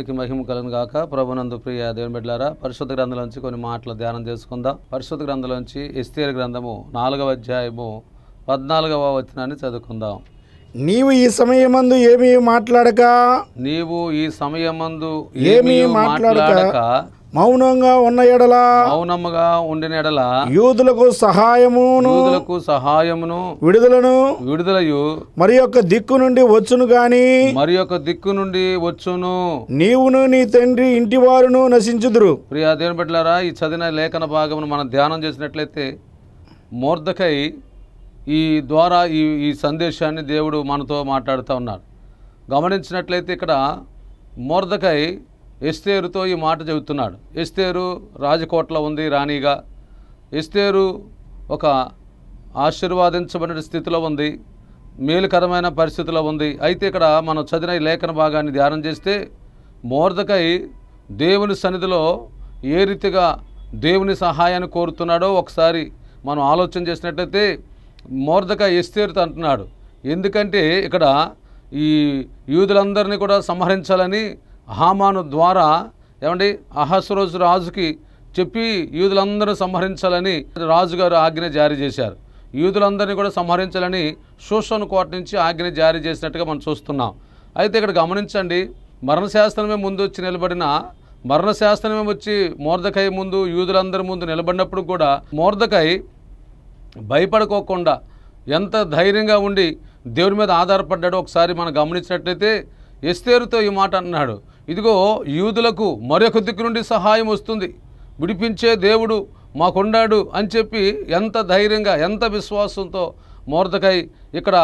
దేవునికి మహిమ కలను గాక ప్రభునందు ప్రియ దేవుని బిడ్డారా పరిశుద్ధ గ్రంథం నుంచి కొన్ని మాటలు ధ్యానం చేసుకుందాం పరిశుద్ధ గ్రంథం నుంచి ఎస్తేర్ గ్రంథము నాలుగవ అధ్యాయము పద్నాలుగవ వచనాన్ని చదువుకుందాం నీవు ఈ మందు ఏమీ మాట్లాడక నీవు ఈ సమయం మందు ఏమీ మాట్లాడక మౌనంగా ఉన్న ఎడల మౌనముగా ఉండిన ఎడల యూదులకు సహాయమును యూదులకు సహాయమును విడుదలను విడుదలయు మరి యొక్క దిక్కు నుండి వచ్చును గాని మరి యొక్క దిక్కు నుండి వచ్చును నీవును నీ తండ్రి ఇంటి వారును నశించుదురు ప్రియా దేవుని ఈ చదివిన లేఖన భాగమును మనం ధ్యానం చేసినట్లయితే మూర్ధకై ఈ ద్వారా ఈ ఈ సందేశాన్ని దేవుడు మనతో మాట్లాడుతూ ఉన్నాడు గమనించినట్లయితే ఇక్కడ మూర్ధకై ఎస్తేరుతో ఈ మాట చెబుతున్నాడు ఎస్తేరు రాజకోట్లో ఉంది రాణిగా ఎస్తేరు ఒక ఆశీర్వాదించబడిన స్థితిలో ఉంది మేలుకరమైన పరిస్థితిలో ఉంది అయితే ఇక్కడ మనం చదివిన లేఖన భాగాన్ని ధ్యానం చేస్తే మోర్దకై దేవుని సన్నిధిలో ఏ రీతిగా దేవుని సహాయాన్ని కోరుతున్నాడో ఒకసారి మనం ఆలోచన చేసినట్లయితే మోర్దక ఎస్తేరుతో అంటున్నాడు ఎందుకంటే ఇక్కడ ఈ యూదులందరినీ కూడా సంహరించాలని హామాను ద్వారా ఏమండి అహస్రోజు రాజుకి చెప్పి యూదులందరూ సంహరించాలని రాజుగారు ఆజ్ఞ జారీ చేశారు యూదులందరినీ కూడా సంహరించాలని సూషన్ కోట నుంచి ఆజ్ఞ జారీ చేసినట్టుగా మనం చూస్తున్నాం అయితే ఇక్కడ గమనించండి మరణశాస్త్రమే ముందు వచ్చి నిలబడిన మరణశాస్త్రమే వచ్చి మోర్దకాయ ముందు యూదులందరి ముందు నిలబడినప్పుడు కూడా మోర్దకాయ భయపడుకోకుండా ఎంత ధైర్యంగా ఉండి దేవుని మీద ఆధారపడ్డాడో ఒకసారి మనం గమనించినట్లయితే ఎస్తేరుతో ఈ మాట అన్నాడు ఇదిగో యూదులకు మరొక దిక్కు నుండి సహాయం వస్తుంది విడిపించే దేవుడు మాకుండాడు అని చెప్పి ఎంత ధైర్యంగా ఎంత విశ్వాసంతో మోర్దకాయ్ ఇక్కడ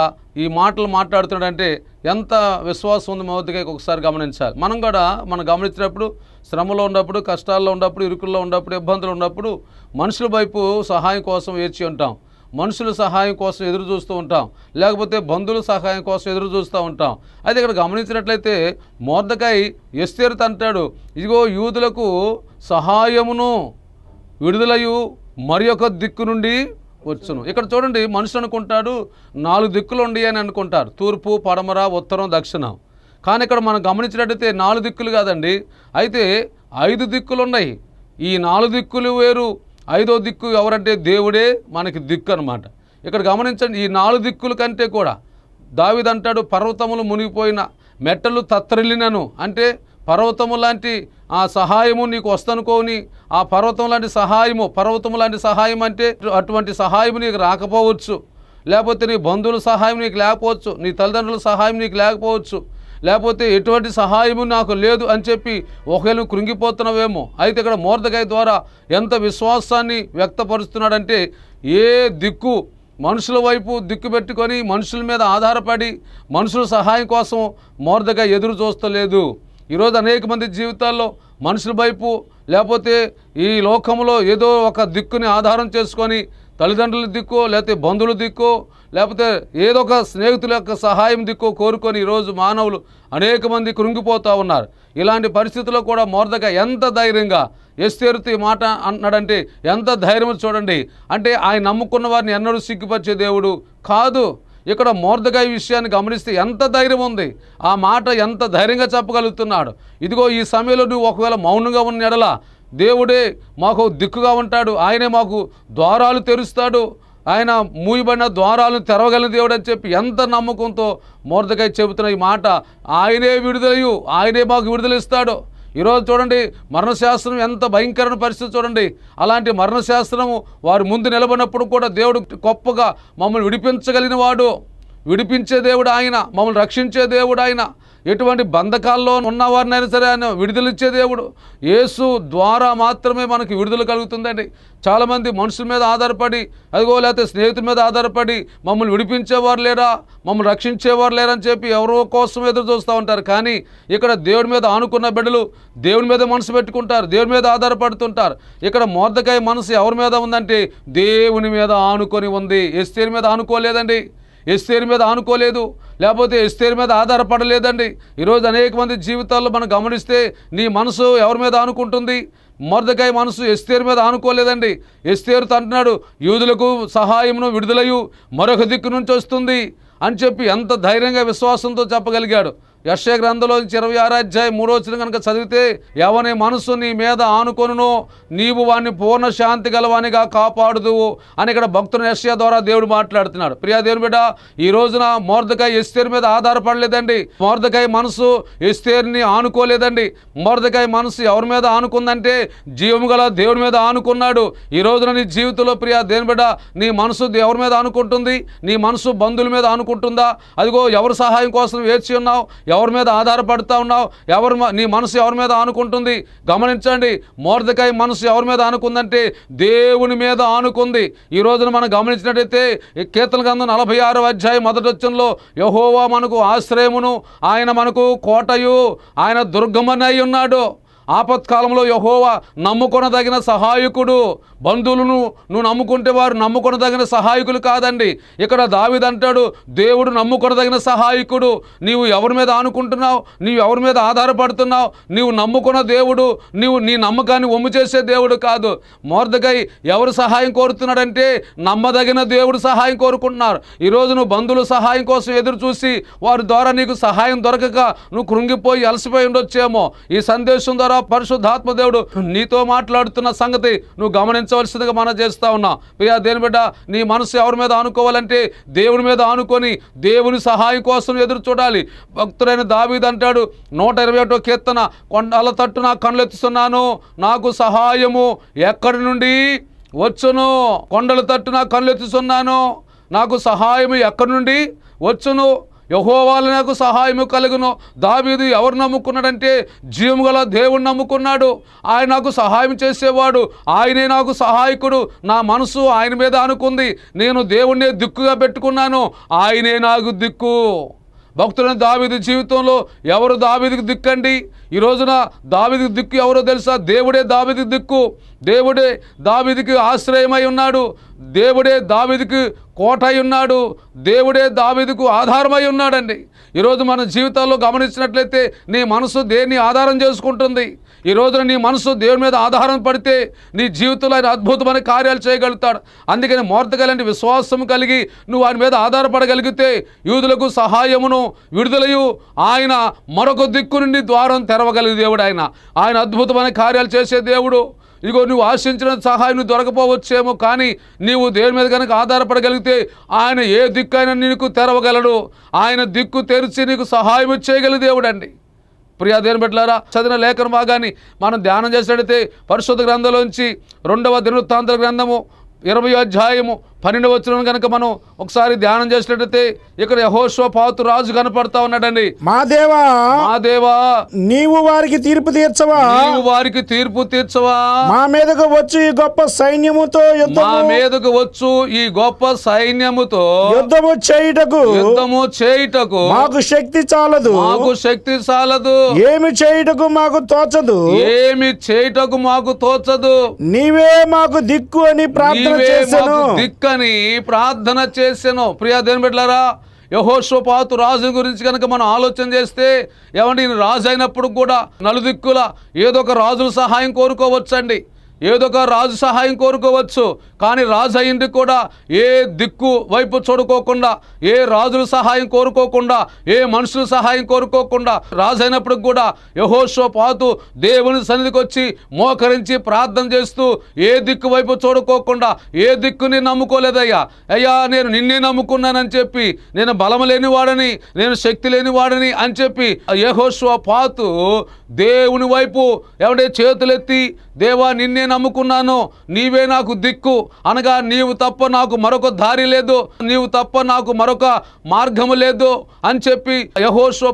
ఈ మాటలు మాట్లాడుతున్నాడంటే ఎంత విశ్వాసం ఉంది మోర్దకైకి ఒకసారి గమనించాలి మనం కూడా మనం గమనించినప్పుడు శ్రమలో ఉన్నప్పుడు కష్టాల్లో ఉన్నప్పుడు ఇరుకుల్లో ఉన్నప్పుడు ఇబ్బందులు ఉన్నప్పుడు మనుషుల వైపు సహాయం కోసం వేచి ఉంటాం మనుషుల సహాయం కోసం ఎదురు చూస్తూ ఉంటాం లేకపోతే బంధువుల సహాయం కోసం ఎదురు చూస్తూ ఉంటాం అయితే ఇక్కడ గమనించినట్లయితే మోర్దకాయ ఎస్తేరు తంటాడు ఇదిగో యూదులకు సహాయమును విడుదలయు మరి దిక్కు నుండి వచ్చును ఇక్కడ చూడండి మనుషులు అనుకుంటాడు నాలుగు దిక్కులు ఉండి అని అనుకుంటారు తూర్పు పడమర ఉత్తరం దక్షిణం కానీ ఇక్కడ మనం గమనించినట్టయితే నాలుగు దిక్కులు కాదండి అయితే ఐదు దిక్కులు ఉన్నాయి ఈ నాలుగు దిక్కులు వేరు ఐదో దిక్కు ఎవరంటే దేవుడే మనకి దిక్కు అనమాట ఇక్కడ గమనించండి ఈ నాలుగు దిక్కుల కంటే కూడా దావిదంటాడు పర్వతములు మునిగిపోయిన మెట్టలు తత్రలినను అంటే పర్వతము లాంటి ఆ సహాయము నీకు వస్తనుకోని ఆ పర్వతం లాంటి సహాయము పర్వతము లాంటి సహాయం అంటే అటువంటి సహాయం నీకు రాకపోవచ్చు లేకపోతే నీ బంధువుల సహాయం నీకు లేకపోవచ్చు నీ తల్లిదండ్రుల సహాయం నీకు లేకపోవచ్చు లేకపోతే ఎటువంటి సహాయము నాకు లేదు అని చెప్పి ఒకవేళ కృంగిపోతున్నావేమో అయితే ఇక్కడ మోర్దగాయ ద్వారా ఎంత విశ్వాసాన్ని వ్యక్తపరుస్తున్నాడంటే ఏ దిక్కు మనుషుల వైపు దిక్కు పెట్టుకొని మనుషుల మీద ఆధారపడి మనుషుల సహాయం కోసం మోర్దగా ఎదురు చూస్తలేదు ఈరోజు అనేక మంది జీవితాల్లో మనుషుల వైపు లేకపోతే ఈ లోకంలో ఏదో ఒక దిక్కుని ఆధారం చేసుకొని తల్లిదండ్రుల దిక్కో లేకపోతే బంధువుల దిక్కో లేకపోతే ఏదో ఒక స్నేహితుల యొక్క సహాయం దిక్కో కోరుకొని ఈరోజు మానవులు అనేక మంది కృంగిపోతూ ఉన్నారు ఇలాంటి పరిస్థితుల్లో కూడా మోర్దగా ఎంత ధైర్యంగా ఎస్తేరుతూ ఈ మాట అంటున్నాడంటే ఎంత ధైర్యం చూడండి అంటే ఆయన నమ్ముకున్న వారిని ఎన్నడూ సిగ్గుపరిచే దేవుడు కాదు ఇక్కడ మోర్దగా ఈ విషయాన్ని గమనిస్తే ఎంత ధైర్యం ఉంది ఆ మాట ఎంత ధైర్యంగా చెప్పగలుగుతున్నాడు ఇదిగో ఈ సమయంలో నువ్వు ఒకవేళ మౌనంగా ఉన్న ఎడలా దేవుడే మాకు దిక్కుగా ఉంటాడు ఆయనే మాకు ద్వారాలు తెరుస్తాడు ఆయన మూయబడిన ద్వారాలను తెరవగలిగిన దేవుడు అని చెప్పి ఎంత నమ్మకంతో మోర్దకాయ చెబుతున్న ఈ మాట ఆయనే విడుదలయు ఆయనే మాకు విడుదలిస్తాడు ఈరోజు చూడండి మరణశాస్త్రం ఎంత భయంకరమైన పరిస్థితి చూడండి అలాంటి మరణశాస్త్రము వారి ముందు నిలబడినప్పుడు కూడా దేవుడు గొప్పగా మమ్మల్ని విడిపించగలిగిన వాడు విడిపించే దేవుడు ఆయన మమ్మల్ని రక్షించే దేవుడు ఆయన ఎటువంటి బంధకాల్లో ఉన్నవారినైనా సరే ఆయన విడుదల ఇచ్చే దేవుడు యేసు ద్వారా మాత్రమే మనకి విడుదల కలుగుతుందండి చాలామంది మనుషుల మీద ఆధారపడి అదిగో లేకపోతే స్నేహితుల మీద ఆధారపడి మమ్మల్ని విడిపించేవారు లేరా మమ్మల్ని రక్షించేవారు లేరని చెప్పి ఎవరో కోసం ఎదురు చూస్తూ ఉంటారు కానీ ఇక్కడ దేవుడి మీద ఆనుకున్న బిడ్డలు దేవుని మీద మనసు పెట్టుకుంటారు దేవుని మీద ఆధారపడుతుంటారు ఇక్కడ మోర్దకాయ మనసు ఎవరి మీద ఉందంటే దేవుని మీద ఆనుకొని ఉంది ఎస్తేని మీద ఆనుకోలేదండి ఎస్తేర్ మీద ఆనుకోలేదు లేకపోతే ఎస్తేర్ మీద ఆధారపడలేదండి ఈరోజు అనేక మంది జీవితాల్లో మనం గమనిస్తే నీ మనసు ఎవరి మీద ఆనుకుంటుంది మొరదకాయ మనసు ఎస్తేరు మీద ఆనుకోలేదండి ఎస్తేరు తంటున్నాడు యూదులకు సహాయమును విడుదలయ్యు మరొక దిక్కు నుంచి వస్తుంది అని చెప్పి ఎంత ధైర్యంగా విశ్వాసంతో చెప్పగలిగాడు యక్ష గ్రంథంలో ఇరవై ఆరు అధ్యాయం మూడో వచ్చిన కనుక చదివితే ఎవని మనసు నీ మీద ఆనుకొనునో నీవు వాడిని పూర్ణ శాంతి గలవానిగా కాపాడుదువు అని ఇక్కడ భక్తుని యశ్య ద్వారా దేవుడు మాట్లాడుతున్నాడు ప్రియా దేవుని బిడ్డ ఈ రోజున మోర్దకాయ ఎస్తేరు మీద ఆధారపడలేదండి మోర్దకాయ మనసు ఎస్తేరుని ఆనుకోలేదండి మోర్దకాయ మనసు ఎవరి మీద ఆనుకుందంటే జీవము గల దేవుడి మీద ఆనుకున్నాడు ఈ రోజున నీ జీవితంలో ప్రియా దేవుని బిడ్డ నీ మనసు ఎవరి మీద ఆనుకుంటుంది నీ మనసు బంధువుల మీద ఆనుకుంటుందా అదిగో ఎవరి సహాయం కోసం వేచి ఉన్నావు ఎవరి మీద ఆధారపడుతూ ఉన్నావు ఎవరు నీ మనసు ఎవరి మీద ఆనుకుంటుంది గమనించండి మోర్దకాయ మనసు ఎవరి మీద ఆనుకుందంటే దేవుని మీద ఆనుకుంది ఈ రోజున మనం గమనించినట్టయితే కీర్తన గ్రంథం నలభై ఆరు మొదటి మొదటొచ్చంలో యహోవా మనకు ఆశ్రయమును ఆయన మనకు కోటయు ఆయన దుర్గమనై ఉన్నాడు ఆపత్కాలంలో యహోవా నమ్ముకొనదగిన సహాయకుడు బంధువులను నువ్వు నమ్ముకుంటే వారు నమ్ముకొనదగిన సహాయకులు కాదండి ఇక్కడ దావిదంటాడు దేవుడు నమ్ముకొనదగిన సహాయకుడు నీవు ఎవరి మీద ఆనుకుంటున్నావు నీవు ఎవరి మీద ఆధారపడుతున్నావు నీవు నమ్ముకున్న దేవుడు నీవు నీ నమ్మకాన్ని ఒమ్ము చేసే దేవుడు కాదు మోర్దకై ఎవరు సహాయం కోరుతున్నాడంటే నమ్మదగిన దేవుడు సహాయం కోరుకుంటున్నారు ఈరోజు నువ్వు బంధువుల సహాయం కోసం ఎదురు చూసి వారి ద్వారా నీకు సహాయం దొరకక నువ్వు కృంగిపోయి అలసిపోయి ఉండొచ్చేమో ఈ సందేశం ద్వారా ద్వారా పరిశుద్ధాత్మ దేవుడు నీతో మాట్లాడుతున్న సంగతి నువ్వు గమనించవలసిందిగా మనం చేస్తా ఉన్నా ప్రియా దేని బిడ్డ నీ మనసు ఎవరి మీద ఆనుకోవాలంటే దేవుని మీద ఆనుకొని దేవుని సహాయం కోసం ఎదురు చూడాలి భక్తుడైన దావీది అంటాడు నూట ఇరవై ఒకటో కీర్తన కొండల తట్టు నా ఎత్తుస్తున్నాను నాకు సహాయము ఎక్కడి నుండి వచ్చును కొండల తట్టు నా ఎత్తుస్తున్నాను నాకు సహాయము ఎక్కడి నుండి వచ్చును వాళ్ళ నాకు సహాయము కలుగును దావీదు ఎవరు నమ్ముకున్నాడంటే జీవము గల దేవుని నమ్ముకున్నాడు ఆయన నాకు సహాయం చేసేవాడు ఆయనే నాకు సహాయకుడు నా మనసు ఆయన మీద అనుకుంది నేను దేవుణ్ణే దిక్కుగా పెట్టుకున్నాను ఆయనే నాకు దిక్కు భక్తులను దావిది జీవితంలో ఎవరు దావిదికి దిక్కండి ఈ రోజున దావిదికి దిక్కు ఎవరో తెలుసా దేవుడే దావిదికి దిక్కు దేవుడే దావిదికి ఆశ్రయమై ఉన్నాడు దేవుడే దావిదికి కోటై ఉన్నాడు దేవుడే దావిదికు ఆధారమై ఉన్నాడండి ఈరోజు మన జీవితాల్లో గమనించినట్లయితే నీ మనసు దేన్ని ఆధారం చేసుకుంటుంది ఈ రోజున నీ మనసు దేవుని మీద ఆధారం పడితే నీ జీవితంలో ఆయన అద్భుతమైన కార్యాలు చేయగలుగుతాడు అందుకని మోర్తగా లాంటి విశ్వాసం కలిగి నువ్వు ఆయన మీద ఆధారపడగలిగితే యూదులకు సహాయమును విడుదలయు ఆయన మరొక దిక్కు నుండి ద్వారం తెరవగలిగే దేవుడు ఆయన ఆయన అద్భుతమైన కార్యాలు చేసే దేవుడు ఇగో నువ్వు ఆశించిన సహాయం దొరకపోవచ్చేమో కానీ నీవు దేని మీద కనుక ఆధారపడగలిగితే ఆయన ఏ దిక్కు అయినా నీకు తెరవగలడు ఆయన దిక్కు తెరిచి నీకు సహాయం చేయగల అండి ప్రియా దేని పెట్టారా చదివిన లేఖను భాగాన్ని మనం ధ్యానం చేసినట్లయితే పరిశుద్ధ గ్రంథంలోంచి రెండవ దినవృత్తాంతర గ్రంథము ఇరవై అధ్యాయము పన్నెండు వచ్చిన కనుక మనం ఒకసారి ధ్యానం చేసినట్టయితే ఇక్కడ యహోశ్వ పాతు రాజు కనపడతా ఉన్నాడండి మా దేవా మా దేవా నీవు వారికి తీర్పు తీర్చవా నీవు వారికి తీర్పు తీర్చవా మా మీదకు వచ్చు ఈ గొప్ప సైన్యముతో మా మీదకు వచ్చు ఈ గొప్ప సైన్యముతో యుద్ధము చేయుటకు యుద్ధము చేయుటకు మాకు శక్తి చాలదు మాకు శక్తి చాలదు ఏమి చేయుటకు మాకు తోచదు ఏమి చేయుటకు మాకు తోచదు నీవే మాకు దిక్కు అని ప్రార్థన చేశాను దిక్కు అని ప్రార్థన చేశాను ప్రియా దేని యహోశ్వ పాతు రాజు గురించి కనుక మనం ఆలోచన చేస్తే ఈయన రాజు అయినప్పుడు కూడా నలుదిక్కుల ఏదో ఒక రాజుల సహాయం కోరుకోవచ్చండి ఏదో ఒక రాజు సహాయం కోరుకోవచ్చు కానీ రాజు అయింది కూడా ఏ దిక్కు వైపు చూడుకోకుండా ఏ రాజుల సహాయం కోరుకోకుండా ఏ మనుషుల సహాయం కోరుకోకుండా రాజు అయినప్పుడు కూడా యహోషో పాతు దేవుని సన్నిధికి వచ్చి మోకరించి ప్రార్థన చేస్తూ ఏ దిక్కు వైపు చూడుకోకుండా ఏ దిక్కుని నమ్ముకోలేదయ్యా అయ్యా నేను నిన్నే నమ్ముకున్నానని చెప్పి నేను బలం లేనివాడని నేను శక్తి లేనివాడని అని చెప్పి యహోషో పాతు దేవుని వైపు ఏమంటే చేతులెత్తి దేవా నిన్నే నమ్ముకున్నాను నీవే నాకు దిక్కు అనగా నీవు తప్ప నాకు మరొక దారి లేదు నీవు తప్ప నాకు మరొక మార్గము లేదు అని చెప్పి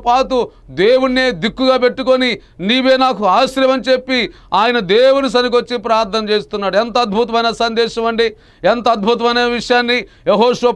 పాతు దేవుణ్ణే దిక్కుగా పెట్టుకొని నీవే నాకు ఆశ్రయం అని చెప్పి ఆయన దేవుని సరికొచ్చి ప్రార్థన చేస్తున్నాడు ఎంత అద్భుతమైన సందేశం అండి ఎంత అద్భుతమైన విషయాన్ని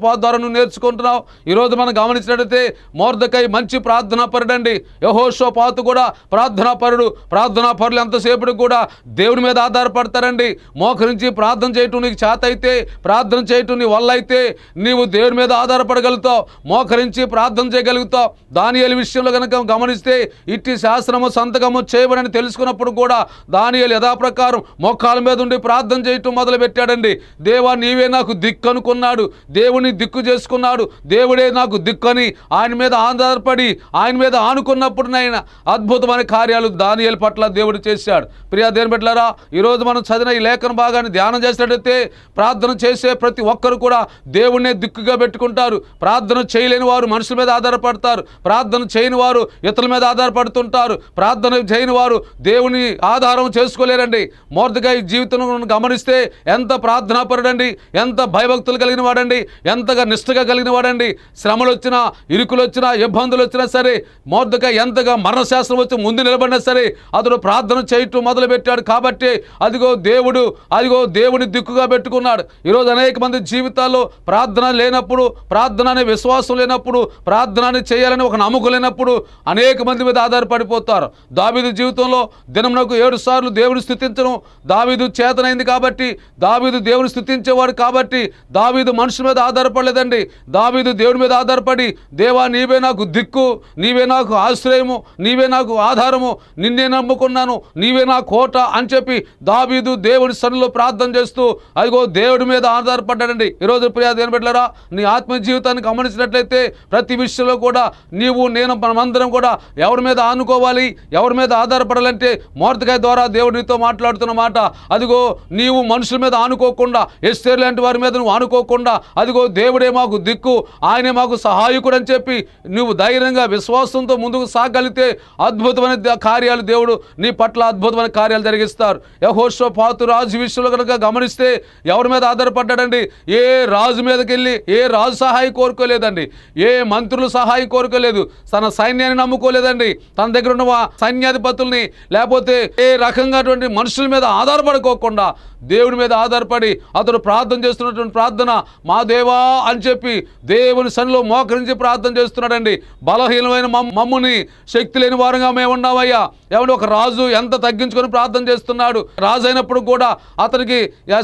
పాత ద్వారా నువ్వు నేర్చుకుంటున్నావు ఈరోజు మనం గమనించినట్లయితే మోర్దకై మంచి ప్రార్థన పరడండి యహోషోపాతు కూడా ప్రార్థన ప్రార్థనాపరుడు ప్రార్థనాపరులు ఎంతసేపు కూడా దేవుడి మీద ఆధారపడతారండి మోకరించి ప్రార్థన చేయటం నీకు చేత అయితే ప్రార్థన చేయటం నీ వల్ల అయితే నీవు దేవుడి మీద ఆధారపడగలుగుతావు మోకరించి ప్రార్థన చేయగలుగుతావు దానియలు విషయంలో కనుక గమనిస్తే ఇట్టి శాస్త్రము సంతకము చేయబడని తెలుసుకున్నప్పుడు కూడా దానియలు యథాప్రకారం మోకాల మీద ఉండి ప్రార్థన చేయటం మొదలుపెట్టాడండి దేవా నీవే నాకు దిక్కు అనుకున్నాడు దేవుని దిక్కు చేసుకున్నాడు దేవుడే నాకు దిక్కు అని ఆయన మీద ఆధారపడి ఆయన మీద ఆనుకున్నప్పుడు నాయన అద్భుతమైన కార్యాలు కార్యాలు దానియలు పట్ల దేవుడు చేశాడు ప్రియా దేని బిడ్డలారా ఈరోజు మనం చదివిన ఈ లేఖన భాగాన్ని ధ్యానం చేసినట్టయితే ప్రార్థన చేసే ప్రతి ఒక్కరు కూడా దేవుణ్ణే దిక్కుగా పెట్టుకుంటారు ప్రార్థన చేయలేని వారు మనుషుల మీద ఆధారపడతారు ప్రార్థన చేయని వారు ఇతరుల మీద ఆధారపడుతుంటారు ప్రార్థన చేయని వారు దేవుని ఆధారం చేసుకోలేరండి మోర్దగా ఈ జీవితం గమనిస్తే ఎంత ప్రార్థనాపరుడండి ఎంత భయభక్తులు కలిగిన వాడండి ఎంతగా నిష్ఠగా కలిగిన వాడండి శ్రమలు వచ్చినా ఇరుకులు వచ్చినా ఇబ్బందులు వచ్చినా సరే మోర్దగా ఎంతగా మరణశాస్త్రం వచ్చి ముందు నిలబడి లేకుండా సరే అతడు ప్రార్థన చేయటం మొదలుపెట్టాడు కాబట్టి అదిగో దేవుడు అదిగో దేవుని దిక్కుగా పెట్టుకున్నాడు ఈరోజు అనేక మంది జీవితాల్లో ప్రార్థన లేనప్పుడు ప్రార్థన అనే విశ్వాసం లేనప్పుడు ప్రార్థన చేయాలని ఒక నమ్మకం లేనప్పుడు అనేక మంది మీద ఆధారపడిపోతారు దావిదు జీవితంలో దినంకు ఏడు సార్లు దేవుని స్థుతించడం దావిదు చేతనైంది కాబట్టి దావిదు దేవుని స్థుతించేవాడు కాబట్టి దావిదు మనుషుల మీద ఆధారపడలేదండి దావిదు దేవుని మీద ఆధారపడి దేవా నీవే నాకు దిక్కు నీవే నాకు ఆశ్రయము నీవే నాకు ఆధారము నిన్నే నమ్ముకున్నాను నీవే నా కోట అని చెప్పి దావీదు దేవుడి సన్నిలో ప్రార్థన చేస్తూ అదిగో దేవుడి మీద ఆధారపడ్డాడండి ఈరోజు ప్రియా దేని పెట్టారా నీ ఆత్మ జీవితాన్ని గమనించినట్లయితే ప్రతి విషయంలో కూడా నీవు నేను మనమందరం కూడా ఎవరి మీద ఆనుకోవాలి ఎవరి మీద ఆధారపడాలంటే మోర్తకాయ ద్వారా దేవుడితో మాట్లాడుతున్న మాట అదిగో నీవు మనుషుల మీద ఆనుకోకుండా ఎస్టేర్ లాంటి వారి మీద నువ్వు ఆనుకోకుండా అదిగో దేవుడే మాకు దిక్కు ఆయనే మాకు సహాయకుడు అని చెప్పి నువ్వు ధైర్యంగా విశ్వాసంతో ముందుకు సాగలిగితే అద్భుతమైన కార్యాలు దేవుడు నీ పట్ల అద్భుతమైన కార్యాలు జరిగిస్తారు యహోషో పాతు రాజు విషయంలో కనుక గమనిస్తే ఎవరి మీద ఆధారపడ్డాడండి ఏ రాజు మీదకి వెళ్ళి ఏ రాజు సహాయం కోరుకోలేదండి ఏ మంత్రులు సహాయం కోరుకోలేదు తన సైన్యాన్ని నమ్ముకోలేదండి తన దగ్గర ఉన్న సైన్యాధిపతుల్ని లేకపోతే ఏ రకంగాటువంటి మనుషుల మీద ఆధారపడుకోకుండా దేవుడి మీద ఆధారపడి అతడు ప్రార్థన చేస్తున్నటువంటి ప్రార్థన మా దేవా అని చెప్పి దేవుని సన్నిలో మోకరించి ప్రార్థన చేస్తున్నాడండి బలహీనమైన మమ్ముని శక్తి లేని వారంగా మేము ఉన్నామయ్యా ఏసయ్య ఏమంటే ఒక రాజు ఎంత తగ్గించుకొని ప్రార్థన చేస్తున్నాడు రాజు అయినప్పుడు కూడా అతనికి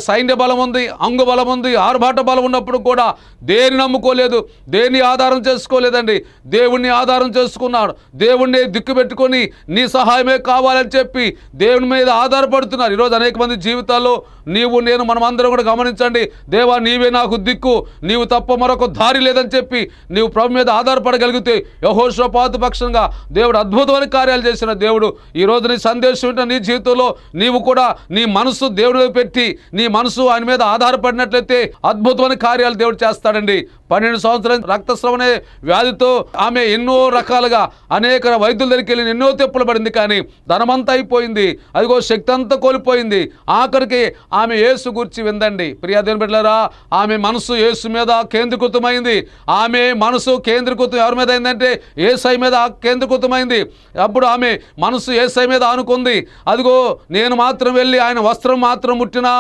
సైన్య బలం ఉంది అంగు బలం ఉంది ఆర్భాట బలం ఉన్నప్పుడు కూడా దేని నమ్ముకోలేదు దేని ఆధారం చేసుకోలేదండి దేవుణ్ణి ఆధారం చేసుకున్నాడు దేవుణ్ణి దిక్కు పెట్టుకొని నీ సహాయమే కావాలని చెప్పి దేవుని మీద ఆధారపడుతున్నారు ఈరోజు అనేక మంది జీవితాల్లో నీవు నేను అందరం కూడా గమనించండి దేవా నీవే నాకు దిక్కు నీవు తప్ప మరొక దారి లేదని చెప్పి నీవు ప్రభు మీద ఆధారపడగలిగితే యహోషోపాతు పక్షంగా దేవుడు అద్భుతమైన కార్యాలు చేసిన దేవుడు ఈ రోజు నీ సందేశం ఏంటో నీ జీవితంలో నీవు కూడా నీ మనసు దేవుడి పెట్టి నీ మనసు ఆయన మీద ఆధారపడినట్లయితే అద్భుతమైన కార్యాలు దేవుడు చేస్తాడండి పన్నెండు సంవత్సరం రక్తస్రవణ వ్యాధితో ఆమె ఎన్నో రకాలుగా అనేక వైద్యుల దగ్గరికి వెళ్ళి ఎన్నో తెప్పులు పడింది కానీ ధనమంతా అయిపోయింది అదిగో శక్తి అంతా కోల్పోయింది ఆఖరికి ఆమె యేసు గురించి విందండి ప్రియాదేవి బిడ్డలారా ఆమె మనసు యేసు మీద కేంద్రీకృతమైంది ఆమె మనసు కేంద్రీకృతం ఎవరి మీద అయిందంటే ఏసై మీద కేంద్రీకృతమైంది అప్పుడు ఆమె మనసు ఏసై మీద ఆనుకుంది అదిగో నేను మాత్రం వెళ్ళి ఆయన వస్త్రం మాత్రం ముట్టినా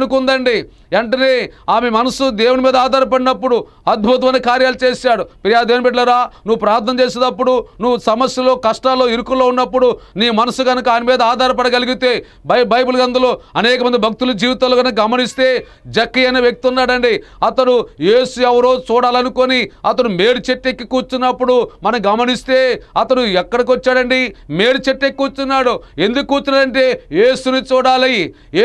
అనుకుందండి వెంటనే ఆమె మనసు దేవుని మీద ఆధారపడినప్పుడు అద్భుతమైన కార్యాలు చేశాడు ప్రియా దేవుని బిడ్డరా నువ్వు ప్రార్థన చేసేటప్పుడు నువ్వు సమస్యలో కష్టాల్లో ఇరుకుల్లో ఉన్నప్పుడు నీ మనసు కనుక ఆయన మీద ఆధారపడగలిగితే బై బైబిల్ గందులో అనేక మంది భక్తుల జీవితాలు కనుక గమనిస్తే జక్కి అనే వ్యక్తి ఉన్నాడండి అతడు ఏసు ఎవరో చూడాలనుకొని అతను మేరు చెట్టు ఎక్కి కూర్చున్నప్పుడు మనం గమనిస్తే అతడు ఎక్కడికి వచ్చాడండి మేరు చెట్టు ఎక్కి కూర్చున్నాడు ఎందుకు కూర్చున్నాడంటే ఏసుని చూడాలి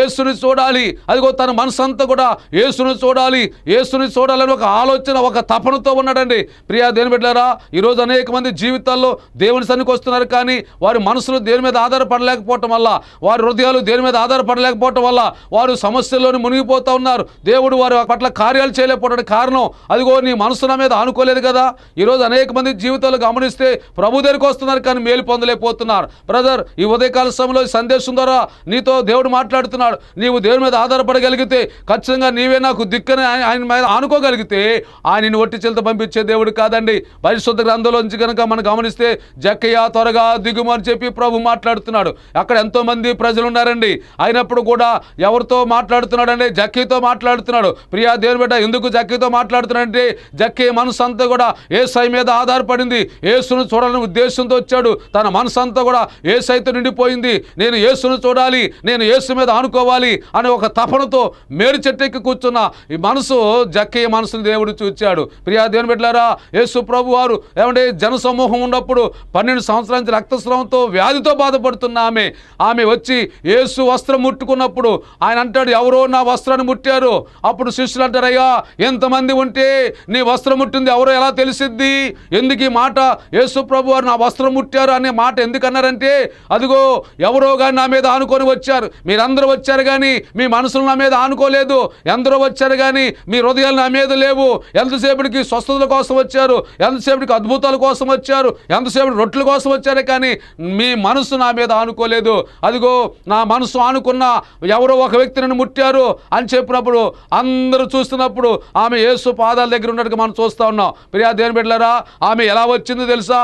ఏసుని చూడాలి అదిగో తన మనసు కూడా కూడా ఏసుని చూడాలి ఏసుని చూడాలని ఒక ఆలోచన ఒక తపనతో ఉన్నాడండి ప్రియా దేని బిడ్డారా ఈరోజు అనేక మంది జీవితాల్లో దేవుని సన్నికి వస్తున్నారు కానీ వారి మనసులు దేని మీద ఆధారపడలేకపోవటం వల్ల వారి హృదయాలు దేని మీద ఆధారపడలేకపోవటం వల్ల వారు సమస్యల్లోని మునిగిపోతూ ఉన్నారు దేవుడు వారి పట్ల కార్యాలు చేయలేకపోవడానికి కారణం అదిగో నీ మనసు నా మీద ఆనుకోలేదు కదా ఈరోజు అనేక మంది జీవితాలు గమనిస్తే ప్రభు దగ్గరికి వస్తున్నారు కానీ మేలు పొందలేకపోతున్నారు బ్రదర్ ఈ ఉదయకాల సమయంలో సందేశం ద్వారా నీతో దేవుడు మాట్లాడుతున్నాడు నీవు దేవుని మీద ఆధారపడగలిగితే ఖచ్చితంగా స్వచ్ఛంగా నీవే నాకు దిక్కని ఆయన మీద అనుకోగలిగితే ఆయనని ఒట్టి చెల్త పంపించే దేవుడు కాదండి పరిశుద్ధ గ్రంథంలోంచి కనుక మనం గమనిస్తే జక్కయ్య త్వరగా దిగుమ అని చెప్పి ప్రభు మాట్లాడుతున్నాడు అక్కడ ఎంతోమంది ప్రజలు ఉన్నారండి అయినప్పుడు కూడా ఎవరితో మాట్లాడుతున్నాడు అండి జక్కీతో మాట్లాడుతున్నాడు ప్రియా దేవుని బిడ్డ ఎందుకు జక్కీతో మాట్లాడుతున్నాడంటే జక్కీ మనసు అంతా కూడా సై మీద ఆధారపడింది ఏసును చూడాలని ఉద్దేశంతో వచ్చాడు తన మనసు అంతా కూడా ఏ సైతో నిండిపోయింది నేను ఏసును చూడాలి నేను ఏసు మీద ఆనుకోవాలి అనే ఒక తపనతో మేరు గట్టెక్కి కూర్చున్న ఈ మనసు జక్కయ్య మనసుని దేవుడు చూచాడు ప్రియా దేవుని బిడ్డారా యేసు ప్రభు వారు ఏమంటే జనసమూహం ఉన్నప్పుడు పన్నెండు సంవత్సరాల నుంచి రక్తస్రావంతో వ్యాధితో బాధపడుతున్న ఆమె ఆమె వచ్చి యేసు వస్త్రం ముట్టుకున్నప్పుడు ఆయన అంటాడు ఎవరో నా వస్త్రాన్ని ముట్టారు అప్పుడు శిష్యులు అంటారయ్యా ఎంతమంది ఉంటే నీ వస్త్రం ముట్టింది ఎవరో ఎలా తెలిసిద్ది ఎందుకు ఈ మాట యేసు ప్రభు వారు నా వస్త్రం ముట్టారు అనే మాట ఎందుకన్నారంటే అదిగో ఎవరో కానీ నా మీద ఆనుకొని వచ్చారు మీరందరూ వచ్చారు కానీ మీ మనసులు నా మీద ఆనుకోలేదు ఎందరో వచ్చారు కానీ మీ హృదయాలు నా మీద లేవు ఎంతసేపటికి స్వస్థతల కోసం వచ్చారు ఎంతసేపటికి అద్భుతాల కోసం వచ్చారు ఎంతసేపు రొట్టెల కోసం వచ్చారు కానీ మీ మనసు నా మీద ఆనుకోలేదు అదిగో నా మనసు ఆనుకున్న ఎవరో ఒక వ్యక్తి నన్ను ముట్టారు అని చెప్పినప్పుడు అందరూ చూస్తున్నప్పుడు ఆమె ఏసు పాదాల దగ్గర ఉన్నట్టుగా మనం చూస్తూ ఉన్నాం ప్రియా దేని బిడ్డలారా ఆమె ఎలా వచ్చిందో తెలుసా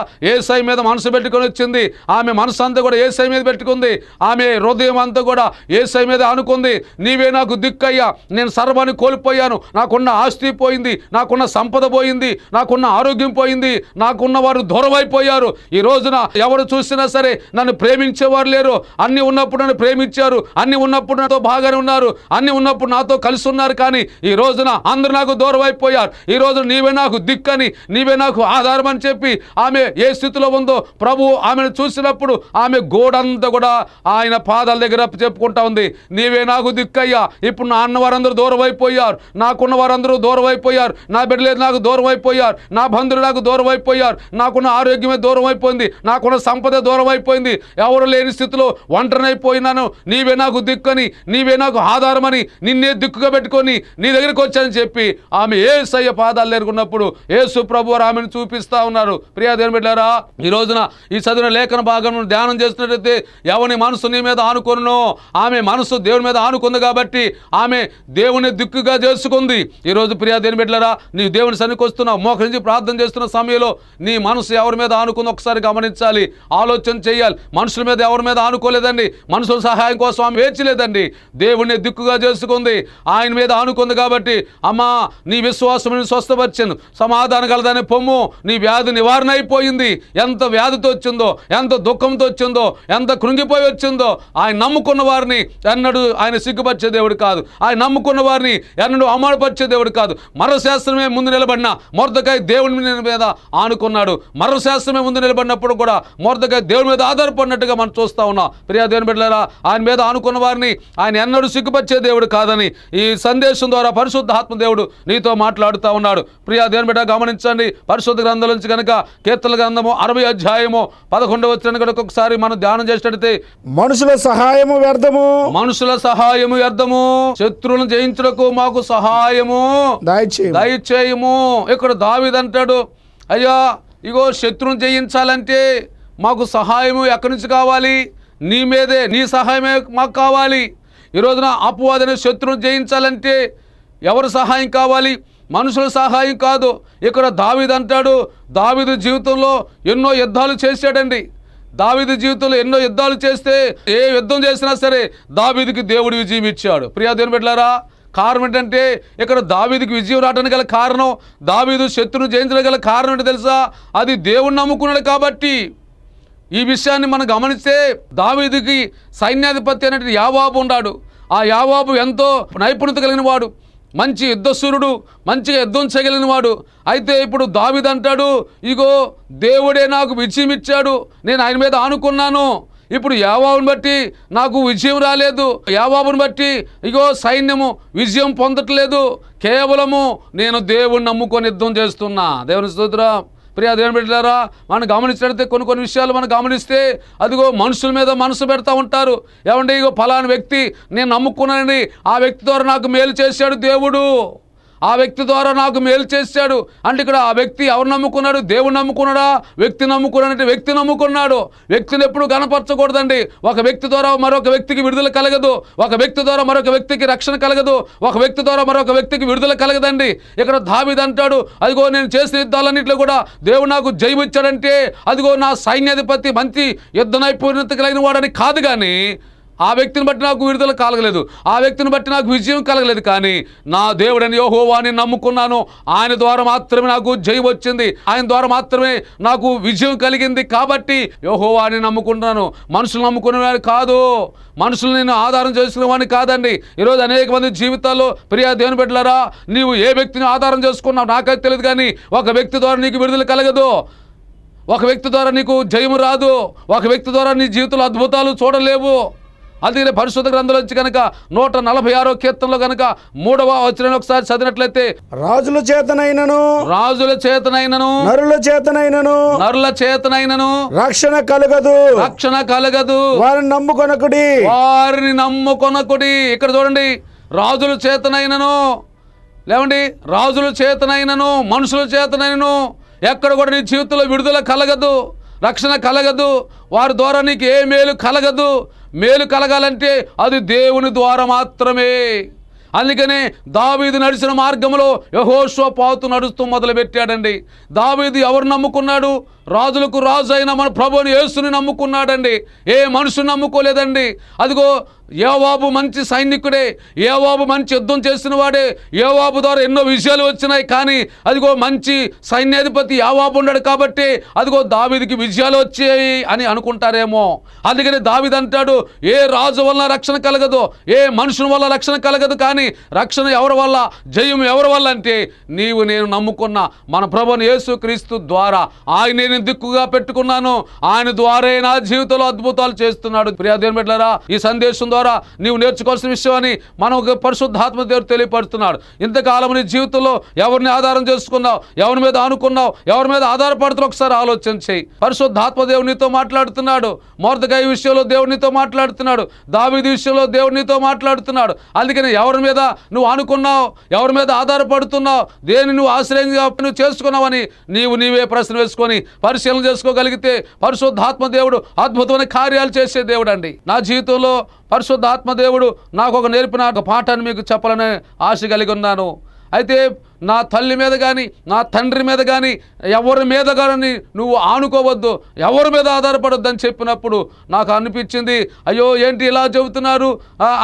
సై మీద మనసు పెట్టుకొని వచ్చింది ఆమె మనసు అంతా కూడా సై మీద పెట్టుకుంది ఆమె హృదయం అంతా కూడా సై మీద అనుకుంది నీవే నాకు దిక్కయ్యా నేను సర్వాన్ని కోల్పోయాను నాకున్న ఆస్తి పోయింది నాకున్న సంపద పోయింది నాకున్న ఆరోగ్యం పోయింది నాకున్న వారు దూరమైపోయారు ఈ రోజున ఎవరు చూసినా సరే నన్ను ప్రేమించేవారు లేరు అన్ని ఉన్నప్పుడు నన్ను ప్రేమించారు అన్ని ఉన్నప్పుడు నాతో బాగానే ఉన్నారు అన్ని ఉన్నప్పుడు నాతో కలిసి ఉన్నారు కానీ ఈ రోజున అందరు నాకు దూరం అయిపోయారు ఈ రోజు నీవే నాకు దిక్కని నీవే నాకు ఆధారం అని చెప్పి ఆమె ఏ స్థితిలో ఉందో ప్రభు ఆమెను చూసినప్పుడు ఆమె గోడంతా కూడా ఆయన పాదాల దగ్గర చెప్పుకుంటా ఉంది నీవే నాకు దిక్కయ్యా ఇప్పుడు నా అన్నవారు వారందరూ దూరం అయిపోయారు నాకున్న వారందరూ దూరం అయిపోయారు నా బిడ్డలేదు నాకు దూరం అయిపోయారు నా బంధువులు నాకు దూరం అయిపోయారు నాకున్న ఆరోగ్యమే దూరం అయిపోయింది నాకున్న సంపద దూరం అయిపోయింది ఎవరు లేని స్థితిలో ఒంటరినైపోయినాను నీవే నాకు దిక్కని నీవే నాకు ఆధారమని నిన్నే దిక్కుగా పెట్టుకొని నీ దగ్గరికి వచ్చానని చెప్పి ఆమె ఏ సయ్య పాదాలు ఎరుగున్నప్పుడు ఏ సుప్రభు ఆమెను చూపిస్తా ఉన్నారు ప్రియా దేని బిడ్డారా ఈ రోజున ఈ చదివిన లేఖన భాగం ధ్యానం చేసినట్టయితే ఎవని మనసు నీ మీద ఆనుకున్నో ఆమె మనసు దేవుని మీద ఆనుకుంది కాబట్టి ఆమె దేవుని దిక్కుగా చేసుకుంది ఈరోజు ప్రియా దేని బిడ్డలరా నీ దేవుని సన్నికి వస్తున్నావు మోకరించి ప్రార్థన చేస్తున్న సమయంలో నీ మనసు ఎవరి మీద ఆనుకుంది ఒకసారి గమనించాలి ఆలోచన చేయాలి మనుషుల మీద ఎవరి మీద ఆనుకోలేదండి మనుషుల సహాయం కోసం ఆమె వేర్చలేదండి దేవుణ్ణి దిక్కుగా చేసుకుంది ఆయన మీద ఆనుకుంది కాబట్టి అమ్మా నీ విశ్వాసం స్వస్థపరిచింది సమాధానం కలదని పొమ్ము నీ వ్యాధి నివారణ అయిపోయింది ఎంత వ్యాధితో వచ్చిందో ఎంత దుఃఖంతో వచ్చిందో ఎంత కృంగిపోయి వచ్చిందో ఆయన నమ్ముకున్న వారిని ఎన్నడూ ఆయన సిగ్గుపరిచే దేవుడు కాదు ఆయన నమ్ముకున్న వారిని ఎన్నడూ అమలుపరిచే దేవుడు కాదు మరో శాస్త్రమే ముందు నిలబడిన మొరదకాయ దేవుని మీద ఆనుకున్నాడు మరో శాస్త్రమే ముందు నిలబడినప్పుడు కూడా మొరదకాయ దేవుని మీద ఆధారపడినట్టుగా మనం చూస్తూ ఉన్నాం ప్రియా దేవుని బిడ్డలారా ఆయన మీద ఆనుకున్న వారిని ఆయన ఎన్నడూ సిగ్గుపరిచే దేవుడు కాదని ఈ సందేశం ద్వారా పరిశుద్ధాత్మ దేవుడు నీతో మాట్లాడుతూ ఉన్నాడు ప్రియా దేవుని బిడ్డ గమనించండి పరిశుద్ధ గ్రంథం నుంచి కనుక కీర్తన గ్రంథము అరవై అధ్యాయము పదకొండవ వచ్చిన కూడా ఒకసారి మనం ధ్యానం చేసినట్టు మనుషుల సహాయము వ్యర్థము మనుషుల సహాయము వ్యర్థము శత్రువుల శత్రువులను జయించుటకు మాకు సహాయము దయచేయము ఇక్కడ దావిదంటాడు అయ్యా ఇగో శత్రువును జయించాలంటే మాకు సహాయము ఎక్కడి నుంచి కావాలి నీ మీదే నీ సహాయమే మాకు కావాలి ఈ రోజున అపవాదన శత్రువును జయించాలంటే ఎవరి సహాయం కావాలి మనుషుల సహాయం కాదు ఇక్కడ దావిదంటాడు దావిదు జీవితంలో ఎన్నో యుద్ధాలు చేశాడండి దావిది జీవితంలో ఎన్నో యుద్ధాలు చేస్తే ఏ యుద్ధం చేసినా సరే దావిదికి దేవుడి విజయం ఇచ్చాడు ప్రియా దేని పెట్టారా కారణం ఏంటంటే ఇక్కడ దావీదికి విజయం రావడానికి గల కారణం దావీదు శత్రును జయించడానికి గల కారణం ఏంటి తెలుసా అది దేవుణ్ణి నమ్ముకున్నాడు కాబట్టి ఈ విషయాన్ని మనం గమనిస్తే దావీదికి సైన్యాధిపతి అనేటువంటి యావాబు ఉన్నాడు ఆ యావాబు ఎంతో నైపుణ్యత కలిగిన వాడు మంచి యుద్ధసూరుడు మంచిగా యుద్ధం చేయగలిగిన వాడు అయితే ఇప్పుడు దావిదంటాడు ఇగో దేవుడే నాకు విజయం ఇచ్చాడు నేను ఆయన మీద ఆనుకున్నాను ఇప్పుడు యావాబుని బట్టి నాకు విజయం రాలేదు యావాబుని బట్టి ఇగో సైన్యము విజయం పొందట్లేదు కేవలము నేను దేవుణ్ణి నమ్ముకొని యుద్ధం చేస్తున్నా దేవుని స్తోత్రం ప్రియా దేవుని బిడ్డలారా మనం గమనించినట్లయితే కొన్ని కొన్ని విషయాలు మనం గమనిస్తే అదిగో మనుషుల మీద మనసు పెడతా ఉంటారు ఏమంటే ఇగో ఫలాని వ్యక్తి నేను నమ్ముకున్నానని ఆ వ్యక్తి ద్వారా నాకు మేలు చేశాడు దేవుడు ఆ వ్యక్తి ద్వారా నాకు మేలు చేశాడు అంటే ఇక్కడ ఆ వ్యక్తి ఎవరు నమ్ముకున్నాడు దేవుడు నమ్ముకున్నాడా వ్యక్తి నమ్ముకున్నాడంటే వ్యక్తి నమ్ముకున్నాడు వ్యక్తిని ఎప్పుడు గనపరచకూడదండి ఒక వ్యక్తి ద్వారా మరొక వ్యక్తికి విడుదల కలగదు ఒక వ్యక్తి ద్వారా మరొక వ్యక్తికి రక్షణ కలగదు ఒక వ్యక్తి ద్వారా మరొక వ్యక్తికి విడుదల కలగదండి ఇక్కడ దావిది అంటాడు అదిగో నేను చేసిన యుద్ధాలన్నింటిలో కూడా దేవుడు నాకు జయమిచ్చాడంటే అదిగో నా సైన్యాధిపతి మంచి యుద్ధ నైపుణ్యత కలిగిన వాడని కాదు కానీ ఆ వ్యక్తిని బట్టి నాకు విడుదల కలగలేదు ఆ వ్యక్తిని బట్టి నాకు విజయం కలగలేదు కానీ నా దేవుడని అని నమ్ముకున్నాను ఆయన ద్వారా మాత్రమే నాకు జయం వచ్చింది ఆయన ద్వారా మాత్రమే నాకు విజయం కలిగింది కాబట్టి అని నమ్ముకుంటున్నాను మనుషులు నమ్ముకునేవాడిని కాదు మనుషులు నేను ఆధారం చేసుకునేవాడిని కాదండి ఈరోజు అనేక మంది జీవితాల్లో ఫిర్యాదు దేవుని పెట్టారా నీవు ఏ వ్యక్తిని ఆధారం చేసుకున్నావు నాకైతే తెలియదు కానీ ఒక వ్యక్తి ద్వారా నీకు విడుదల కలగదు ఒక వ్యక్తి ద్వారా నీకు జయము రాదు ఒక వ్యక్తి ద్వారా నీ జీవితంలో అద్భుతాలు చూడలేవు అందుకనే పరిశుద్ధ గ్రంథాల నుంచి కనుక నూట నలభై ఆరో కీర్తనలో కనుక మూడవ వచ్చిన ఒకసారి చదివినట్లయితే రాజుల చేతనైనను రాజుల చేతనైనను నరుల చేతనైనను నరుల చేతనైనను రక్షణ కలగదు రక్షణ కలగదు వారిని నమ్ముకొనకుడి వారిని నమ్ముకొనకుడి ఇక్కడ చూడండి రాజుల చేతనైనను లేవండి రాజుల చేతనైనను మనుషుల చేతనైనను ఎక్కడ కూడా నీ జీవితంలో విడుదల కలగదు రక్షణ కలగదు వారి ద్వారా నీకు ఏ మేలు కలగదు మేలు కలగాలంటే అది దేవుని ద్వారా మాత్రమే అందుకనే దావీది నడిచిన మార్గంలో యహోషో పాతు నడుస్తూ మొదలుపెట్టాడండి దావీది ఎవరు నమ్ముకున్నాడు రాజులకు రాజు అయిన మన ప్రభుని యేసుని నమ్ముకున్నాడండి ఏ మనుషుని నమ్ముకోలేదండి అదిగో ఏవాబు మంచి సైనికుడే ఏవాబు మంచి యుద్ధం చేసిన వాడే ఏవాబు ద్వారా ఎన్నో విజయాలు వచ్చినాయి కానీ అదిగో మంచి సైన్యాధిపతి యావాబు ఉన్నాడు కాబట్టి అదిగో దావిదికి విజయాలు వచ్చాయి అని అనుకుంటారేమో అందుకని దావిది అంటాడు ఏ రాజు వల్ల రక్షణ కలగదు ఏ మనుషుని వల్ల రక్షణ కలగదు కానీ రక్షణ ఎవరి వల్ల జయం ఎవరి వల్ల అంటే నీవు నేను నమ్ముకున్న మన ప్రభుని క్రీస్తు ద్వారా ఆయన ఆయన్ని దిక్కుగా పెట్టుకున్నాను ఆయన ద్వారా నా జీవితంలో అద్భుతాలు చేస్తున్నాడు ప్రియాదేని బిడ్డరా ఈ సందేశం ద్వారా నీవు నేర్చుకోవాల్సిన విషయం అని మనం ఒక పరిశుద్ధాత్మ దేవుడు తెలియపడుతున్నాడు ఇంతకాలం నీ జీవితంలో ఎవరిని ఆధారం చేసుకున్నావు ఎవరి మీద అనుకున్నావు ఎవరి మీద ఆధారపడుతున్నా ఒకసారి ఆలోచన చేయి పరిశుద్ధాత్మ దేవునితో మాట్లాడుతున్నాడు మోర్దకాయ విషయంలో దేవునితో మాట్లాడుతున్నాడు దావిది విషయంలో దేవునితో మాట్లాడుతున్నాడు అందుకని ఎవరి మీద నువ్వు అనుకున్నావు ఎవరి మీద ఆధారపడుతున్నావు దేని నువ్వు ఆశ్రయంగా నువ్వు చేసుకున్నావని నీవు నీవే ప్రశ్న వేసుకొని పరిశీలన చేసుకోగలిగితే పరిశుద్ధాత్మ దేవుడు అద్భుతమైన కార్యాలు చేసే దేవుడు అండి నా జీవితంలో పరిశుద్ధాత్మ దేవుడు నాకు ఒక నేర్పిన ఒక పాఠాన్ని మీకు చెప్పాలనే ఆశ కలిగి ఉన్నాను అయితే నా తల్లి మీద కానీ నా తండ్రి మీద కానీ ఎవరి మీద కానీ నువ్వు ఆనుకోవద్దు ఎవరి మీద ఆధారపడద్దు అని చెప్పినప్పుడు నాకు అనిపించింది అయ్యో ఏంటి ఇలా చెబుతున్నారు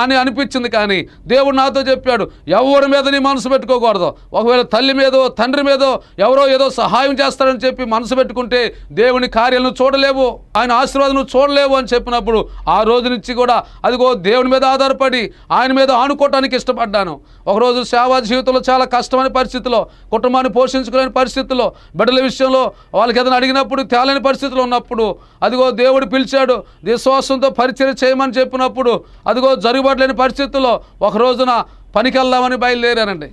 అని అనిపించింది కానీ దేవుడు నాతో చెప్పాడు ఎవరి మీద నీ మనసు పెట్టుకోకూడదు ఒకవేళ తల్లి మీదో తండ్రి మీదో ఎవరో ఏదో సహాయం చేస్తారని చెప్పి మనసు పెట్టుకుంటే దేవుని కార్యాలను చూడలేవు ఆయన ఆశీర్వాదం చూడలేవు అని చెప్పినప్పుడు ఆ రోజు నుంచి కూడా అదిగో దేవుని మీద ఆధారపడి ఆయన మీద ఆనుకోవటానికి ఇష్టపడ్డాను ఒకరోజు సేవా జీవితంలో చాలా చాలా కష్టమైన పరిస్థితిలో కుటుంబాన్ని పోషించుకోలేని పరిస్థితిలో బిడ్డల విషయంలో వాళ్ళకి ఏదైనా అడిగినప్పుడు తేలని పరిస్థితులు ఉన్నప్పుడు అదిగో దేవుడు పిలిచాడు విశ్వాసంతో పరిచయం చేయమని చెప్పినప్పుడు అదిగో జరుగుబడలేని పరిస్థితుల్లో ఒక రోజున పనికెళ్దామని బయలుదేరానండి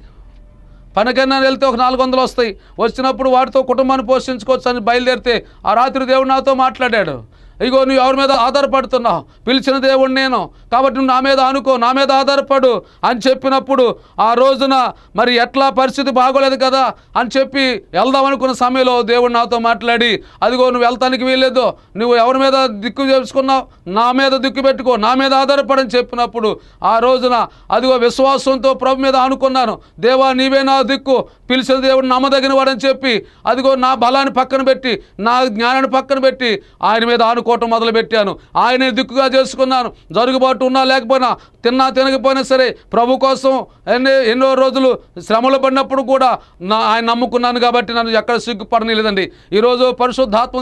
పనికైనా వెళ్తే ఒక నాలుగు వందలు వస్తాయి వచ్చినప్పుడు వాటితో కుటుంబాన్ని పోషించుకోవచ్చు అని బయలుదేరితే ఆ రాత్రి దేవుడు నాతో మాట్లాడాడు ఇగో నువ్వు ఎవరి మీద ఆధారపడుతున్నావు పిలిచిన దేవుడు నేను కాబట్టి నువ్వు నా మీద అనుకో నా మీద ఆధారపడు అని చెప్పినప్పుడు ఆ రోజున మరి ఎట్లా పరిస్థితి బాగోలేదు కదా అని చెప్పి వెళ్దాం అనుకున్న సమయంలో దేవుడు నాతో మాట్లాడి అదిగో నువ్వు వెళ్తానికి వీల్లేదు నువ్వు ఎవరి మీద దిక్కు చేసుకున్నావు నా మీద దిక్కు పెట్టుకో నా మీద ఆధారపడని చెప్పినప్పుడు ఆ రోజున అదిగో విశ్వాసంతో ప్రభు మీద అనుకున్నాను దేవా నీవే నా దిక్కు పిలిచిన దేవుడు నమ్మదగిన వాడని చెప్పి అదిగో నా బలాన్ని పక్కన పెట్టి నా జ్ఞానాన్ని పక్కన పెట్టి ఆయన మీద ఆను కోట మొదలుపెట్టాను ఆయనే దిక్కుగా చేసుకున్నాను జరుగుబాటు ఉన్నా లేకపోయినా తిన్నా తినకపోయినా సరే ప్రభు కోసం ఎన్ని ఎన్నో రోజులు శ్రమలు పడినప్పుడు కూడా నా ఆయన నమ్ముకున్నాను కాబట్టి నన్ను ఎక్కడ సిగ్గుపడలేదండి ఈరోజు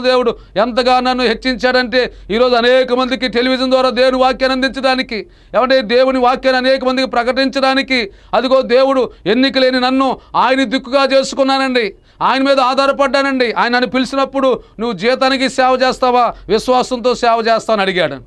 దేవుడు ఎంతగా నన్ను హెచ్చించాడంటే ఈరోజు అనేక మందికి టెలివిజన్ ద్వారా దేవుని వాక్యాన్ని అందించడానికి ఏమంటే దేవుని వాక్యాన్ని అనేక మందికి ప్రకటించడానికి అదిగో దేవుడు ఎన్నికలేని నన్ను ఆయన దిక్కుగా చేసుకున్నానండి ఆయన మీద ఆధారపడ్డానండి ఆయన నన్ను పిలిచినప్పుడు నువ్వు జీతానికి సేవ చేస్తావా విశ్వాసంతో సేవ చేస్తావని అడిగాడు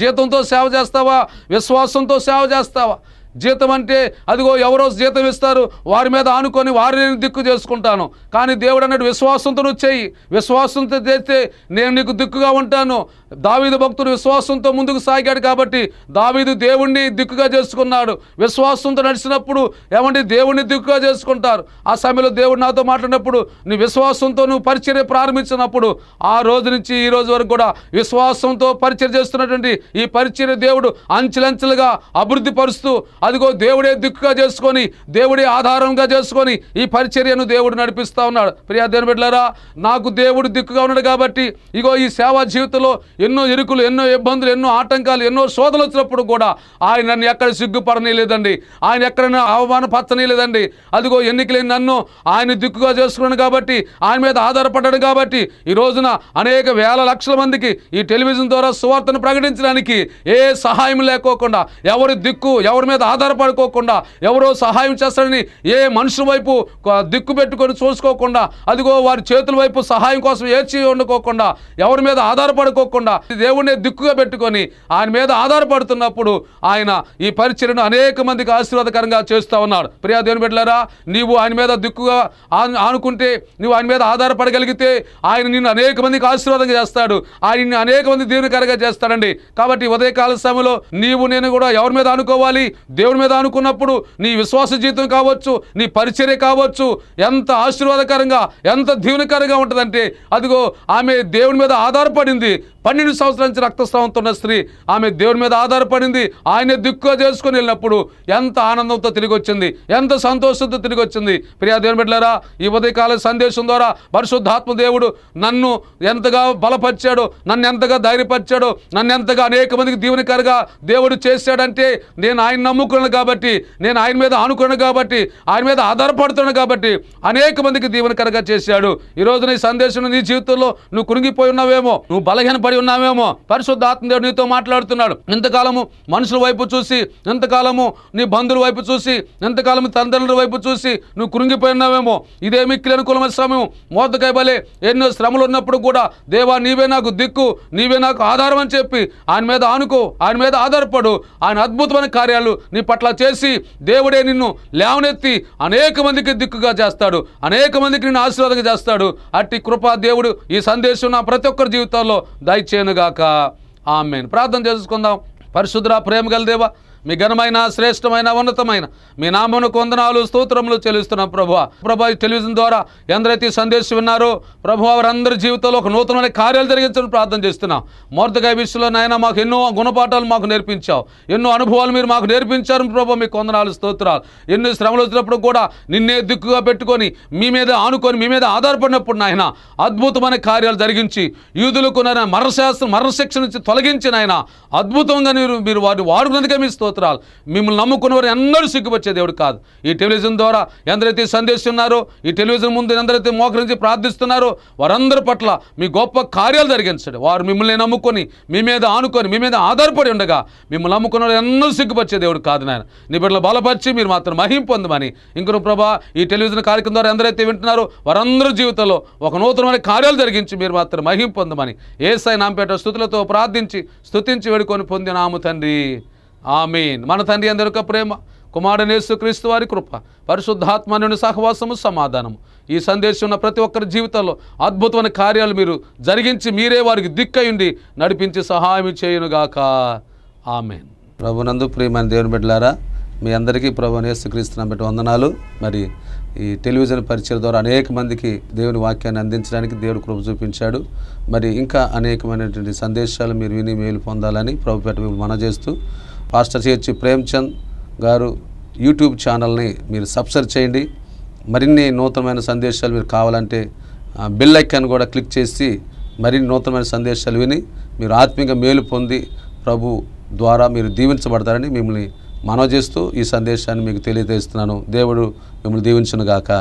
జీతంతో సేవ చేస్తావా విశ్వాసంతో సేవ చేస్తావా జీతం అంటే అదిగో ఎవరో జీతం ఇస్తారు వారి మీద ఆనుకొని వారిని దిక్కు చేసుకుంటాను కానీ దేవుడు అన్నట్టు విశ్వాసంతో నువ్వు చేయి విశ్వాసంతో చేస్తే నేను నీకు దిక్కుగా ఉంటాను దావీదు భక్తుడు విశ్వాసంతో ముందుకు సాగాడు కాబట్టి దావీదు దేవుణ్ణి దిక్కుగా చేసుకున్నాడు విశ్వాసంతో నడిచినప్పుడు ఏమంటే దేవుణ్ణి దిక్కుగా చేసుకుంటారు ఆ సమయంలో దేవుడు నాతో మాట్లాడినప్పుడు నీ విశ్వాసంతో నువ్వు పరిచర్య ప్రారంభించినప్పుడు ఆ రోజు నుంచి ఈ రోజు వరకు కూడా విశ్వాసంతో పరిచయం చేస్తున్నటువంటి ఈ పరిచర్య దేవుడు అంచెలంచెలుగా అభివృద్ధి పరుస్తూ అదిగో దేవుడే దిక్కుగా చేసుకొని దేవుడే ఆధారంగా చేసుకొని ఈ పరిచర్యను దేవుడు నడిపిస్తూ ఉన్నాడు ప్రియా దేవుని బిడ్డలారా నాకు దేవుడు దిక్కుగా ఉన్నాడు కాబట్టి ఇగో ఈ సేవా జీవితంలో ఎన్నో ఇరుకులు ఎన్నో ఇబ్బందులు ఎన్నో ఆటంకాలు ఎన్నో శోధలు వచ్చినప్పుడు కూడా ఆయన నన్ను ఎక్కడ సిగ్గుపడనీ లేదండి ఆయన ఎక్కడైనా అవమానపరచనీ లేదండి అదిగో ఎన్నికలేని నన్ను ఆయన దిక్కుగా చేసుకున్నాను కాబట్టి ఆయన మీద ఆధారపడ్డాను కాబట్టి ఈ రోజున అనేక వేల లక్షల మందికి ఈ టెలివిజన్ ద్వారా సువార్తను ప్రకటించడానికి ఏ సహాయం లేకోకుండా ఎవరి దిక్కు ఎవరి మీద ఆధారపడుకోకుండా ఎవరో సహాయం చేస్తారని ఏ మనుషుల వైపు దిక్కు పెట్టుకొని చూసుకోకుండా అదిగో వారి చేతుల వైపు సహాయం కోసం ఏడ్చి ఉండుకోకుండా ఎవరి మీద ఆధారపడుకోకుండా కాకుండా దేవుణ్ణి దిక్కుగా పెట్టుకొని ఆయన మీద ఆధారపడుతున్నప్పుడు ఆయన ఈ పరిచయను అనేక మందికి ఆశీర్వాదకరంగా చేస్తూ ఉన్నాడు ప్రియా దేవుని బిడ్డలారా నీవు ఆయన మీద దిక్కుగా ఆనుకుంటే నువ్వు ఆయన మీద ఆధారపడగలిగితే ఆయన నిన్ను అనేక మందికి ఆశీర్వాదంగా చేస్తాడు ఆయన అనేక మంది దీవెనకరంగా చేస్తాడండి కాబట్టి ఉదయకాల సమయంలో నీవు నేను కూడా ఎవరి మీద ఆనుకోవాలి దేవుని మీద ఆనుకున్నప్పుడు నీ విశ్వాస జీవితం కావచ్చు నీ పరిచర్య కావచ్చు ఎంత ఆశీర్వాదకరంగా ఎంత దీవునికరంగా ఉంటుందంటే అదిగో ఆమె దేవుని మీద ఆధారపడింది పన్నెండు పన్నెండు సంవత్సరాల నుంచి రక్తస్రావంతో ఉన్న స్త్రీ ఆమె దేవుని మీద ఆధారపడింది ఆయన దిక్కుగా చేసుకుని వెళ్ళినప్పుడు ఎంత ఆనందంతో తిరిగి వచ్చింది ఎంత సంతోషంతో తిరిగి వచ్చింది ప్రియా దేవుని బిడ్డారా ఈ ఉదయకాల సందేశం ద్వారా పరిశుద్ధాత్మ దేవుడు నన్ను ఎంతగా బలపరిచాడు నన్ను ఎంతగా ధైర్యపరిచాడు నన్ను ఎంతగా అనేక మందికి దీవెనకరగా దేవుడు చేశాడంటే నేను ఆయన నమ్ముకున్నాను కాబట్టి నేను ఆయన మీద ఆనుకున్నాను కాబట్టి ఆయన మీద ఆధారపడుతున్నాను కాబట్టి అనేక మందికి దీవెనకరగా చేశాడు ఈరోజు నీ సందేశం నీ జీవితంలో నువ్వు కురిగిపోయి ఉన్నావేమో నువ్వు బలహీనపడి ఉన్నావు అనుకుంటున్నామేమో దేవుడు నీతో మాట్లాడుతున్నాడు ఇంతకాలము మనుషుల వైపు చూసి ఇంతకాలము నీ బంధువుల వైపు చూసి ఇంతకాలము తండ్రుల వైపు చూసి నువ్వు కృంగిపోయినావేమో ఇదేమి అనుకూలమైన సమయం మోతకాయ బలే ఎన్నో శ్రమలు ఉన్నప్పుడు కూడా దేవా నీవే నాకు దిక్కు నీవే నాకు ఆధారం అని చెప్పి ఆయన మీద ఆనుకో ఆయన మీద ఆధారపడు ఆయన అద్భుతమైన కార్యాలు నీ పట్ల చేసి దేవుడే నిన్ను లేవనెత్తి అనేక మందికి దిక్కుగా చేస్తాడు అనేక మందికి నిన్ను ఆశీర్వాదంగా చేస్తాడు అట్టి కృపా దేవుడు ఈ సందేశం నా ప్రతి ఒక్కరి జీవితాల్లో దయచేసి చేయనుగాక ఆమెను ప్రార్థన చేసుకుందాం పరిశుద్ర ప్రేమ గల దేవా మీ ఘనమైన శ్రేష్టమైన ఉన్నతమైన మీ నామను కొందనాలు స్తోత్రములు చెల్లిస్తున్నాం ప్రభు ప్రభు టెలివిజన్ ద్వారా ఎందరైతే సందేశం విన్నారో ప్రభు వారందరి జీవితంలో ఒక నూతనమైన కార్యాలు జరిగించడం ప్రార్థన చేస్తున్నాం మోర్తగా విషయంలో నాయన మాకు ఎన్నో గుణపాఠాలు మాకు నేర్పించావు ఎన్నో అనుభవాలు మీరు మాకు నేర్పించారు ప్రభు మీ కొందనాలు స్తోత్రాలు ఎన్ని శ్రమలు వచ్చినప్పుడు కూడా నిన్నే దిక్కుగా పెట్టుకొని మీ మీద ఆనుకొని మీ మీద ఆధారపడినప్పుడు నాయన అద్భుతమైన కార్యాలు జరిగించి యూదులకు నాయన మరణశాస్త్రం మరణశిక్ష నుంచి తొలగించిన ఆయన అద్భుతంగా మీరు మీరు వారిని వాడుకున్నందుకే మీ స్తోత్రాలు మిమ్మల్ని నమ్ముకున్న వారు ఎన్నడూ సిగ్గుపచ్చే దేవుడు కాదు ఈ టెలివిజన్ ద్వారా ఎందరైతే సందేశిస్తున్నారో ఈ టెలివిజన్ ముందు ఎందరైతే మోకరించి ప్రార్థిస్తున్నారో వారందరి పట్ల మీ గొప్ప కార్యాలు జరిగించండి వారు మిమ్మల్ని నమ్ముకొని మీ మీద ఆనుకొని మీ మీద ఆధారపడి ఉండగా మిమ్మల్ని నమ్ముకున్న వారు ఎన్నడూ సిగ్గుపచ్చే దేవుడు కాదు నాయన నీ బిడ్డలు బలపరిచి మీరు మాత్రం మహిం పొందమని ఇంకొక ప్రభా ఈ టెలివిజన్ కార్యక్రమం ద్వారా ఎందరైతే వింటున్నారో వారందరి జీవితంలో ఒక నూతనమైన కార్యాలు జరిగించి మీరు మాత్రం మహిం పొందమని ఏసై నాంపేట స్థుతులతో ప్రార్థించి స్థుతించి వేడుకొని పొందినాము తండ్రి ఆమెన్ మన తండ్రి అందరి ప్రేమ కుమారునేసు క్రీస్తు వారి కృప పరిశుద్ధాత్మను సహవాసము సమాధానము ఈ సందేశం ఉన్న ప్రతి ఒక్కరి జీవితంలో అద్భుతమైన కార్యాలు మీరు జరిగించి మీరే వారికి దిక్కయుండి నడిపించి సహాయం చేయునుగాక ఆమెన్ ప్రభునందు ప్రియమైన దేవుని బిడ్డలారా మీ అందరికీ ప్రభు క్రీస్తు నమ్మటి వందనాలు మరి ఈ టెలివిజన్ పరిచయం ద్వారా అనేక మందికి దేవుని వాక్యాన్ని అందించడానికి దేవుడు కృప చూపించాడు మరి ఇంకా అనేకమైనటువంటి సందేశాలు మీరు విని మేలు పొందాలని ప్రభుపేట మిమ్మల్ని చేస్తూ పాస్టర్ సిహెచ్ ప్రేమ్చంద్ గారు యూట్యూబ్ ఛానల్ని మీరు సబ్స్క్రైబ్ చేయండి మరిన్ని నూతనమైన సందేశాలు మీరు కావాలంటే బిల్ ఐకాన్ కూడా క్లిక్ చేసి మరిన్ని నూతనమైన సందేశాలు విని మీరు ఆత్మీయంగా మేలు పొంది ప్రభు ద్వారా మీరు దీవించబడతారని మిమ్మల్ని మనవ చేస్తూ ఈ సందేశాన్ని మీకు తెలియజేస్తున్నాను దేవుడు మిమ్మల్ని గాక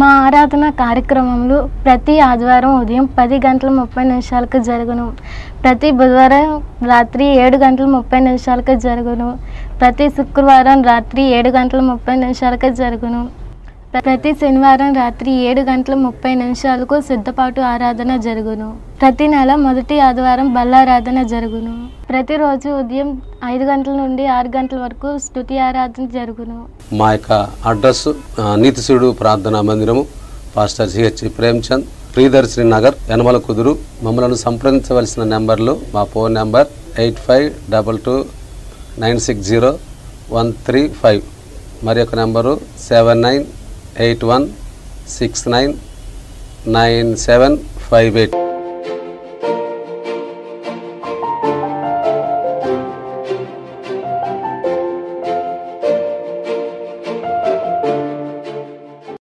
మా ఆరాధన కార్యక్రమంలో ప్రతి ఆదివారం ఉదయం పది గంటల ముప్పై నిమిషాలకు జరుగును ప్రతి బుధవారం రాత్రి ఏడు గంటల ముప్పై నిమిషాలకు జరుగును ప్రతి శుక్రవారం రాత్రి ఏడు గంటల ముప్పై నిమిషాలకు జరుగును ప్రతి శనివారం రాత్రి ఏడు గంటల ముప్పై నిమిషాలకు సిద్ధపాటు ఆరాధన జరుగును ప్రతి నెల మొదటి ఆదివారం బల్లారాధన జరుగును ప్రతిరోజు ఉదయం ఐదు గంటల నుండి ఆరు గంటల వరకు స్థుతి ఆరాధన జరుగును మా యొక్క అడ్రస్ నీతిశుడు ప్రార్థనా మందిరము pastor CH Premchand Priyadarshini Nagar Yanamalakuduru మమ్మలను సంప్రదించవలసిన నెంబర్లు మా phone number eight five double two nine six zero one three five మరి యొక్క number seven nine eight one six nine nine seven five eight